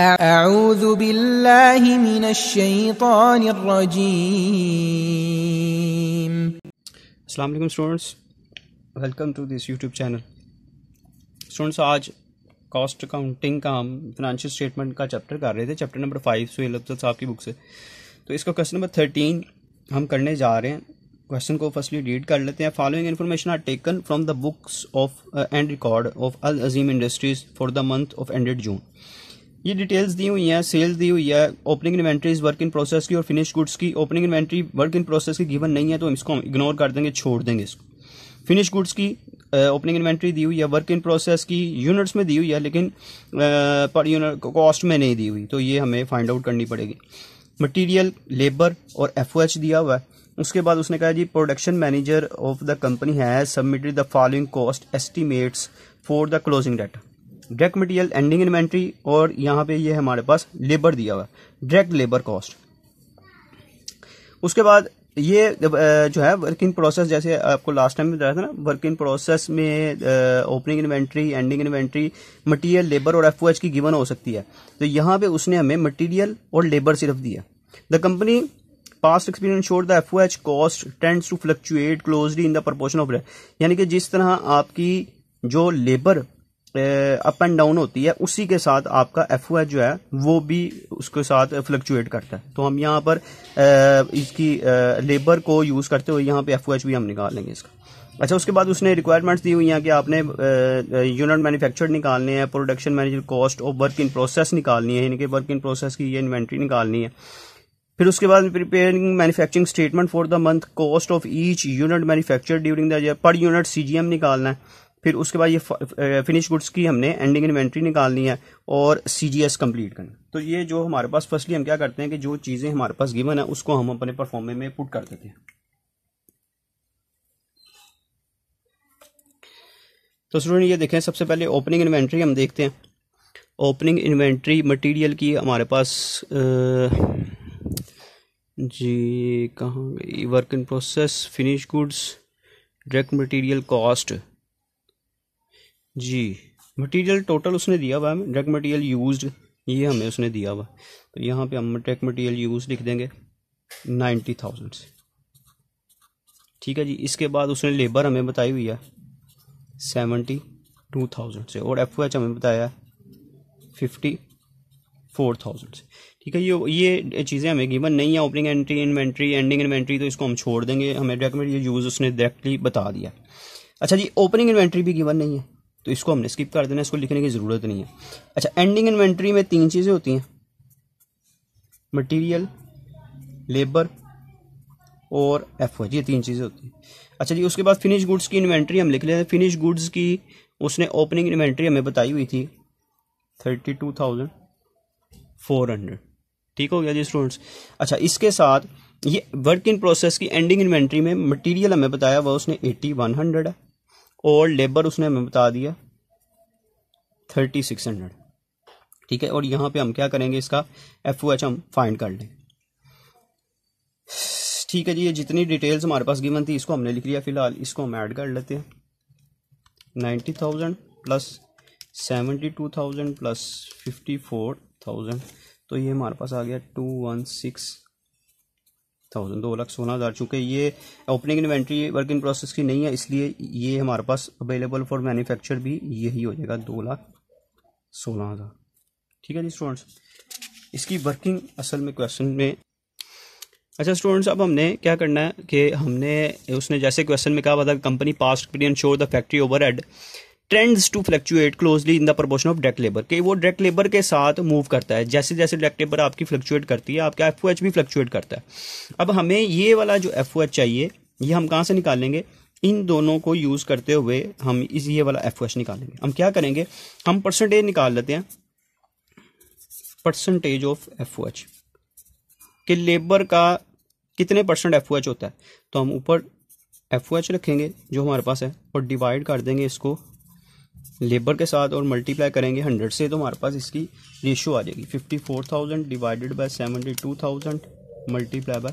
أعوذ بالله من الشيطان الرجيم السلام عليكم students welcome to this youtube channel students आज cost accounting का हम financial statement का chapter कर रहे थे chapter number five Suhail Afzal साहब की book से तो इसका question number थर्टीन हम करने जा रहे हैं क्वेश्चन को फर्स्टली रीड कर लेते हैं following information are taken from the books of and record of Al Azim industries for the month of ended June ये डिटेल्स दी हुई हैं सेल्स दी हुई है opening inventories work in process की और फिनिश गुड्स की opening inventory work in process की गिवन नहीं है तो इसको हम इग्नोर कर देंगे छोड़ देंगे इसको फिनिश गुड्स की ओपनिंग इन्वेंट्री दी हुई है वर्क इन प्रोसेस की यूनिट्स में दी हुई है लेकिन पर यूनिट कॉस्ट में नहीं दी हुई तो ये हमें फाइंड आउट करनी पड़ेगी मटीरियल लेबर और एफ दिया हुआ है उसके बाद उसने कहा जी production manager of the company has submitted the following cost estimates for the closing data direct material ending inventory और यहाँ पे ये हमारे पास लेबर दिया हुआ है डायरेक्ट लेबर कॉस्ट उसके बाद ये जो है वर्किंग प्रोसेस जैसे आपको लास्ट टाइम बताया था ना वर्किंग प्रोसेस में opening inventory ending inventory material labour और एफ की गिवन हो सकती है तो यहाँ पे उसने हमें मटेरियल और लेबर सिर्फ दिया the company past experience shows the F cost tends to fluctuate closely in the proportion of यानी कि जिस तरह आपकी जो लेबर अप एंड डाउन होती है उसी के साथ आपका एफ जो है वो भी उसके साथ फ्लक्चुएट करता है तो हम यहाँ पर इसकी लेबर को यूज़ करते हुए यहाँ पे एफ भी हम निकालेंगे इसका अच्छा उसके बाद उसने रिक्वायरमेंट्स दी हुई हैं कि आपने यूनिट मैन्युफैक्चर निकालने हैं प्रोडक्शन मैनेजर कॉस्ट और वर्क इन प्रोसेस निकालनी है यानी कि वर्क इन प्रोसेस की ये इन्वेंट्री निकालनी है फिर उसके बाद preparing manufacturing statement for the month cost of each unit manufacture during the year per unit CGM निकालना है फिर उसके बाद ये फिनिश गुड्स की हमने एंडिंग इन्वेंट्री निकालनी है और सी जी एस कम्प्लीट करना तो ये जो हमारे पास फर्स्टली हम क्या करते हैं कि जो चीज़ें हमारे पास गिवन है उसको हम अपने परफॉर्मेंस में पुट कर देते हैं तो स्टूडेंट ये देखें सबसे पहले ओपनिंग इन्वेंट्री हम देखते हैं ओपनिंग इन्वेंट्री मटेरियल की हमारे पास जी कहाँ गई work in process finish goods direct material cost जी मटेरियल टोटल उसने दिया हुआ है ड्रग मटेरियल यूज्ड ये हमें उसने दिया हुआ तो यहाँ पे हम ड्रग मटेरियल यूज लिख देंगे नाइन्टी थाउजेंड से ठीक है जी इसके बाद उसने लेबर हमें बताई हुई है सेवेंटी टू थाउजेंड से और एफ एच हमें बताया फिफ्टी फोर थाउजेंड से ठीक है ये ये चीज़ें हमें गिवन नहीं है opening entry inventory ending inventory तो इसको हम छोड़ देंगे हमें डायरेक्ट मटेरियल यूज़ उसने डायरेक्टली बता दिया अच्छा जी ओपनिंग इन्वेंट्री भी गिवन नहीं है तो इसको हमने स्किप कर देना इसको लिखने की ज़रूरत नहीं है अच्छा एंडिंग इन्वेंट्री में तीन चीज़ें होती हैं मटेरियल लेबर और एफ ये तीन चीज़ें होती हैं अच्छा जी उसके बाद फिनिश गुड्स की इन्वेंट्री हम लिख लेते हैं फिनिश गुड्स की उसने ओपनिंग इन्वेंट्री हमें बताई हुई थी thirty two thousand four hundred ठीक हो गया जी स्टूडेंट्स अच्छा इसके साथ ये वर्क इन प्रोसेस की एंडिंग इन्वेंट्री में मटेरियल हमें बताया हुआ उसने एट्टी वन हंड्रेड है और लेबर उसने हमें बता दिया थर्टी सिक्स हंड्रेड ठीक है और यहां पे हम क्या करेंगे इसका एफ ओ एच हम फाइंड कर लें ठीक है जी ये जितनी डिटेल्स हमारे पास गिवन थी इसको हमने लिख लिया फिलहाल इसको हम ऐड कर लेते हैं ninety thousand plus seventy two thousand plus fifty four thousand तो ये हमारे पास आ गया टू वन सिक्स थाउजेंड दो लाख सोलह हज़ार चूँकि ये opening inventory work in process की नहीं है इसलिए ये हमारे पास अवेलेबल फॉर मैन्युफैक्चर भी यही हो जाएगा दो लाख सोलह हज़ार ठीक है जी स्टूडेंट्स इसकी वर्किंग असल में क्वेश्चन में अच्छा स्टूडेंट्स अब हमने क्या करना है कि हमने उसने जैसे क्वेश्चन में कहा था company past period shows the factory over trends to fluctuate closely in the proportion of date labour कि वो डेट लेबर के साथ मूव करता है जैसे जैसे डेट लेबर आपकी फ्लक्चुएट करती है आपका एफ भी फ्लक्चुएट करता है अब हमें ये वाला जो एफ चाहिए ये हम कहाँ से निकालेंगे इन दोनों को यूज़ करते हुए हम इस ये वाला एफ निकालेंगे हम क्या करेंगे हम परसेंटेज निकाल लेते हैं परसेंटेज ऑफ एफ कि लेबर का कितने परसेंट एफ होता है तो हम ऊपर एफ रखेंगे जो हमारे पास है और डिवाइड कर देंगे इसको लेबर के साथ और मल्टीप्लाई करेंगे हंड्रेड से तो हमारे पास इसकी रेशो आ जाएगी fifty four thousand divided by seventy two thousand multiply by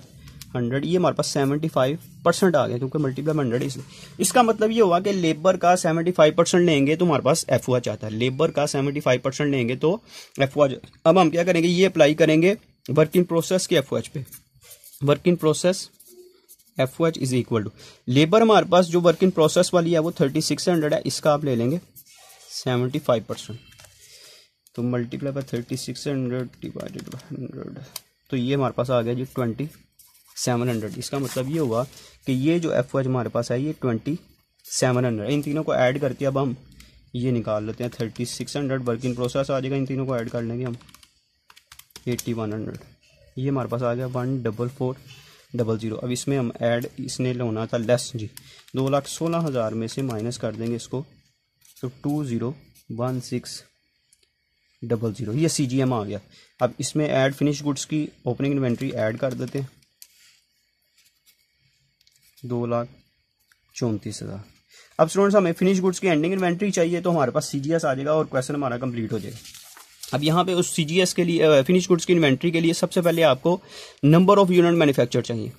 hundred ये हमारे पास सेवेंटी फाइव परसेंट आ गया क्योंकि मल्टीप्लाई हंड्रेड इसलिए इसका मतलब ये हुआ कि लेबर का सेवेंटी फाइव परसेंट लेंगे तो हमारे पास एफ ओ आता है लेबर का सेवेंटी फाइव परसेंट लेंगे तो एफ ओ अब हम क्या करेंगे ये अप्लाई करेंगे वर्किंग प्रोसेस के एफ ओ एच पे working process F O H is equal to labour हमारे पास जो वर्किंग प्रोसेस वाली है वो थर्टी सिक्स हंड्रेड है इसका आप ले लेंगे सेवेंटी फाइव परसेंट तो multiply by thirty six hundred divided by hundred तो ये हमारे पास आ गया जी ट्वेंटी सेवन हंड्रेड इसका मतलब ये हुआ कि ये जो एफ हमारे पास है ये ट्वेंटी सेवन हंड्रेड इन तीनों को ऐड करके अब हम ये निकाल लेते हैं thirty six hundred work in process आ जाएगा इन तीनों को ऐड कर लेंगे हम एट्टी वन हंड्रेड ये हमारे पास आ गया one double four double zero अब इसमें हम ऐड इसने लोना था लेस जी दो लाख सोलह हज़ार में से माइनस कर देंगे इसको so two zero one six double zero ये सी जी एम आ गया अब इसमें ऐड फिनिश गुड्स की ओपनिंग इन्वेंट्री ऐड कर देते हैं दो लाख चौंतीस हज़ार अब स्टूडेंट्स हमें फिनिश गुड्स की एंडिंग इन्वेंट्री चाहिए तो हमारे पास सी जी एस आ जाएगा और क्वेश्चन हमारा कंप्लीट हो जाएगा अब यहाँ पे उस सी जी एस के लिए फिनिश गुड्स की इन्वेंट्री के लिए सबसे पहले आपको नंबर ऑफ यूनिट मैन्युफैक्चर चाहिए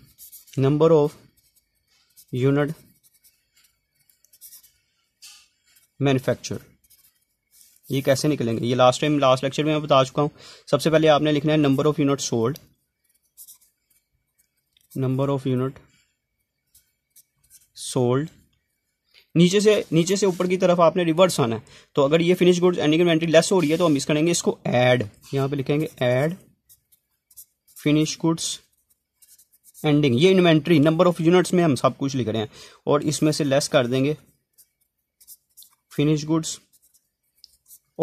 नंबर ऑफ यूनिट मैन्युफैक्चर ये कैसे निकलेंगे ये लास्ट टाइम लास्ट लेक्चर में मैं बता चुका हूँ सबसे पहले आपने लिखना है number of unit sold number of unit sold नीचे से नीचे से ऊपर की तरफ आपने रिवर्स आना है तो अगर ये finish goods ending inventory less हो रही है तो हम इस करेंगे इसको ऐड यहाँ पे लिखेंगे ऐड फिनिश गुड्स एंडिंग ये इन्वेंट्री नंबर ऑफ यूनिट्स में हम सब कुछ लिख रहे हैं और इसमें से लेस कर देंगे फिनिश गुड्स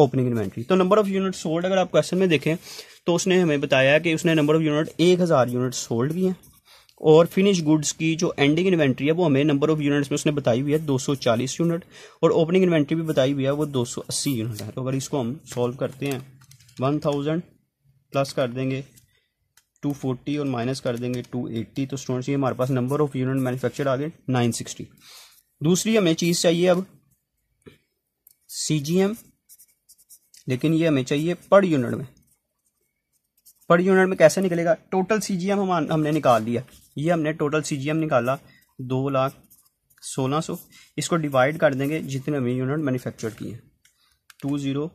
ओपनिंग इन्वेंट्री तो नंबर ऑफ यूनिट सोल्ड अगर आप क्वेश्चन में देखें तो उसने हमें बताया कि उसने नंबर ऑफ यूनिट एक हज़ार यूनिट सोल्ड की हैं और फिनिश गुड्स की जो एंडिंग इन्वेंट्री है वो हमें नंबर ऑफ यूनिट्स में उसने बताई हुई है 240 यूनिट और ओपनिंग इन्वेंट्री भी बताई हुई है वो 280 यूनिट है तो अगर इसको हम सॉल्व करते हैं 1000 प्लस कर देंगे 240 और माइनस कर देंगे 280 तो स्टूडेंट्स ये हमारे पास नंबर ऑफ यूनिट मैन्युफैक्चर आ गए नाइन दूसरी हमें चीज़ चाहिए अब सीजीएम लेकिन ये हमें चाहिए पर यूनिट में पर यूनिट में कैसे निकलेगा टोटल सीजीएम हम हमने निकाल दिया ये हमने टोटल सीजीएम निकाला दो लाख सोलह सौ इसको डिवाइड कर देंगे जितने हमें यूनिट मैन्युफैक्चर किए two zero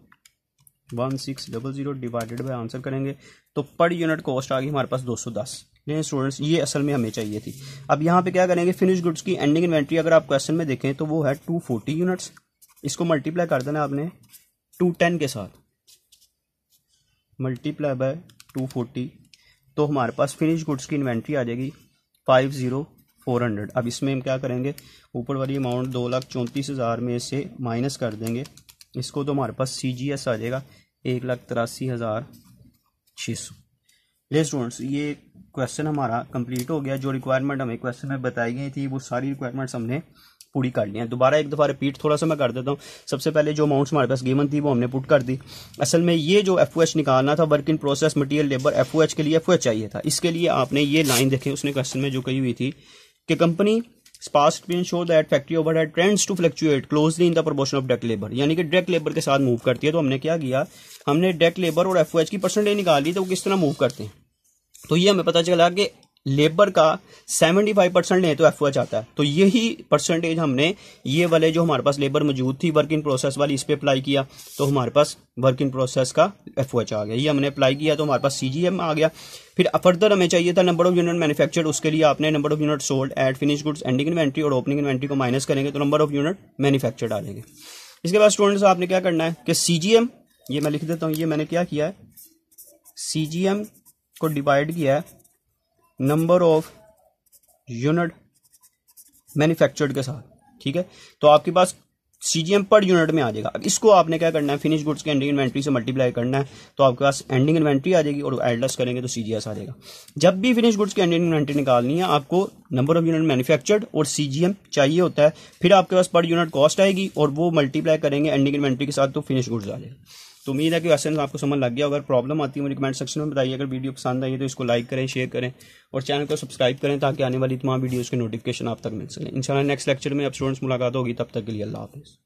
one six double zero divided by answer करेंगे तो पर यूनिट कॉस्ट आ गई हमारे पास दो सौ दस लेकिन स्टूडेंट्स ये असल में हमें चाहिए थी अब यहाँ पे क्या करेंगे फिनिश गुड्स की एंडिंग इन्वेंट्री अगर आप क्वेश्चन में देखें तो वो है टू फोर्टी यूनिट्स इसको मल्टीप्लाई कर देना आपने टू टेन के साथ मल्टीप्लाई बाय टू फोर्टी तो हमारे पास फिनिश गुड्स की इन्वेंट्री आ जाएगी फाइव ज़ीरो फोर हंड्रेड अब इसमें हम क्या करेंगे ऊपर वाली अमाउंट दो लाख चौंतीस हज़ार में से माइनस कर देंगे इसको तो हमारे पास सी जी एस आ जाएगा एक लाख तिरासी हज़ार छः सौ ये स्टूडेंट्स ये क्वेश्चन हमारा कंप्लीट हो गया जो रिक्वायरमेंट हमें क्वेश्चन में बताई गई थी वो सारी रिक्वायरमेंट्स हमने पूरी कर लिया दोबारा एक दफ़ा रिपीट थोड़ा सा मैं कर देता हूँ सबसे पहले जो अमाउंट्स हमारे पास गेमन थी वो हमने पुट कर दी असल में ये जो एफ निकालना था work in process material labour F के लिए एफ चाहिए था इसके लिए आपने ये लाइन देखे उसने क्वेश्चन में जो कही हुई थी कि company past been show that factory over है trends to fluctuate closely in the proportion of deck labour यानी कि डेक लेबर के साथ मूव करती है तो हमने क्या किया हमने डेक लेबर और एफ की परसेंटेज निकाल ली तो वो किस तरह मूव करते हैं तो ये हमें पता चला कि लेबर का 75 परसेंट नहीं तो एफ आता है तो यही परसेंटेज हमने ये वाले जो हमारे पास लेबर मौजूद थी वर्क इन प्रोसेस वाली इस पर अप्लाई किया तो हमारे पास वर्क इन प्रोसेस का एफ आ गया ये हमने अप्लाई किया तो हमारे पास सी आ गया फिर फर्दर हमें चाहिए था नंबर ऑफ यूनिट मैनुफेक्चर उसके लिए आपने number of unit sold add finish goods ending inventory और ओपनिंग इन्वेंट्री को माइनस करेंगे तो नंबर ऑफ यूनिट मैनुफेक्चर डालेंगे इसके बाद स्टूडेंट्स आपने क्या करना है कि सी ये मैं लिख देता हूँ ये मैंने क्या किया है सी को डिवाइड किया है नंबर ऑफ यूनिट मैन्युफैक्चर्ड के साथ ठीक है तो आपके पास सीजीएम पर यूनिट में आ जाएगा अब इसको आपने क्या करना है फिनिश गुड्स के एंडिंग इन्वेंट्री से मल्टीप्लाई करना है तो आपके पास एंडिंग इन्वेंट्री आ जाएगी और एडलस करेंगे तो सीजीएस आ जाएगा जब भी फिनिश गुड्स की एंडिंग इन्वेंट्री निकालनी है आपको नंबर ऑफ यूनिट मैन्युफैक्चर्ड और सीजीएम चाहिए होता है फिर आपके पास पर यूनिट कॉस्ट आएगी और वो मल्टीप्लाई करेंगे एंडिंग इन्वेंट्री के साथ तो फिनिश गुड्स आ जाएगा तो उम्मीद है कि क्वेश्चन आपको समझ लग गया अगर प्रॉब्लम आती है मुझे कमेंट सेक्शन में बताइए अगर वीडियो पसंद आई है तो इसको लाइक करें शेयर करें और चैनल को सब्सक्राइब करें ताकि आने वाली तमाम वीडियोज़ के नोटिफिकेशन आप तक मिल सकें इन नेक्स्ट लेक्चर में अब स्टूडेंट्स मुलाकात होगी तब तक के लिए अल्लाह हाफिज़